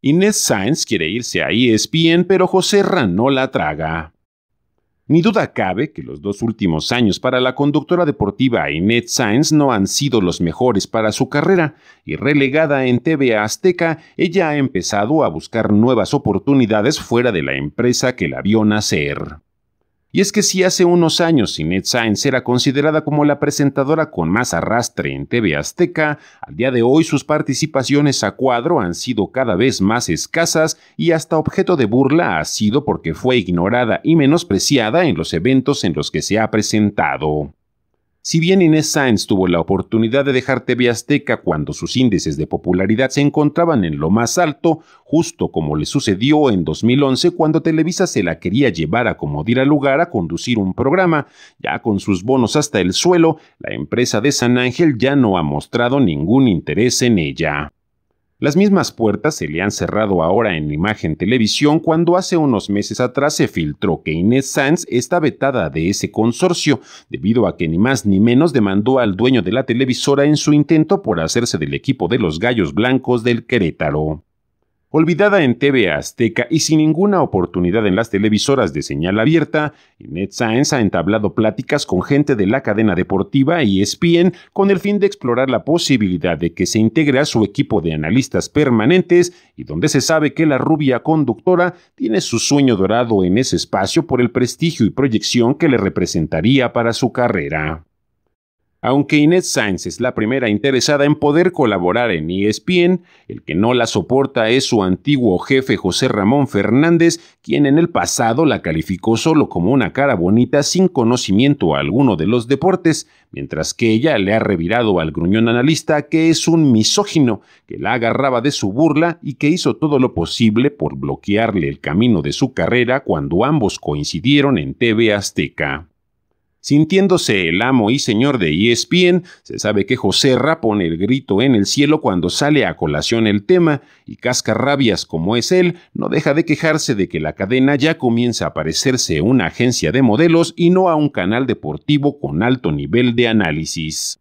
Inés Sainz quiere irse a ESPN, pero José Rano no la traga. Ni duda cabe que los dos últimos años para la conductora deportiva Inés Sainz no han sido los mejores para su carrera, y relegada en TV Azteca, ella ha empezado a buscar nuevas oportunidades fuera de la empresa que la vio nacer. Y es que si hace unos años Inet Sainz era considerada como la presentadora con más arrastre en TV Azteca, al día de hoy sus participaciones a cuadro han sido cada vez más escasas y hasta objeto de burla ha sido porque fue ignorada y menospreciada en los eventos en los que se ha presentado. Si bien Inés Sainz tuvo la oportunidad de dejar TV Azteca cuando sus índices de popularidad se encontraban en lo más alto, justo como le sucedió en 2011 cuando Televisa se la quería llevar a dirá Lugar a conducir un programa, ya con sus bonos hasta el suelo, la empresa de San Ángel ya no ha mostrado ningún interés en ella. Las mismas puertas se le han cerrado ahora en imagen televisión cuando hace unos meses atrás se filtró que Inés Sanz está vetada de ese consorcio, debido a que ni más ni menos demandó al dueño de la televisora en su intento por hacerse del equipo de los Gallos Blancos del Querétaro. Olvidada en TV Azteca y sin ninguna oportunidad en las televisoras de señal abierta, Inet Science ha entablado pláticas con gente de la cadena deportiva y ESPN con el fin de explorar la posibilidad de que se integre a su equipo de analistas permanentes y donde se sabe que la rubia conductora tiene su sueño dorado en ese espacio por el prestigio y proyección que le representaría para su carrera. Aunque Inés Sainz es la primera interesada en poder colaborar en ESPN, el que no la soporta es su antiguo jefe José Ramón Fernández, quien en el pasado la calificó solo como una cara bonita sin conocimiento alguno de los deportes, mientras que ella le ha revirado al gruñón analista que es un misógino, que la agarraba de su burla y que hizo todo lo posible por bloquearle el camino de su carrera cuando ambos coincidieron en TV Azteca. Sintiéndose el amo y señor de ESPN, se sabe que José Ra pone el grito en el cielo cuando sale a colación el tema y cascarrabias como es él, no deja de quejarse de que la cadena ya comienza a parecerse una agencia de modelos y no a un canal deportivo con alto nivel de análisis.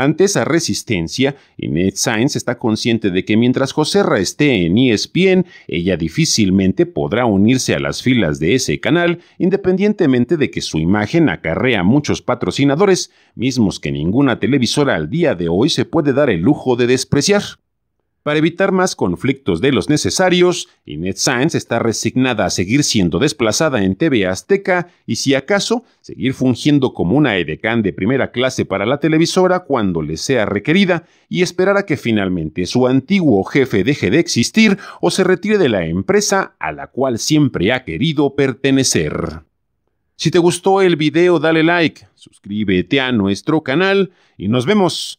Ante esa resistencia, Inés Sainz está consciente de que mientras Joserra esté en ESPN, ella difícilmente podrá unirse a las filas de ese canal, independientemente de que su imagen acarrea muchos patrocinadores, mismos que ninguna televisora al día de hoy se puede dar el lujo de despreciar. Para evitar más conflictos de los necesarios, INET Science está resignada a seguir siendo desplazada en TV Azteca y, si acaso, seguir fungiendo como una edecán de primera clase para la televisora cuando le sea requerida y esperar a que finalmente su antiguo jefe deje de existir o se retire de la empresa a la cual siempre ha querido pertenecer. Si te gustó el video, dale like, suscríbete a nuestro canal y nos vemos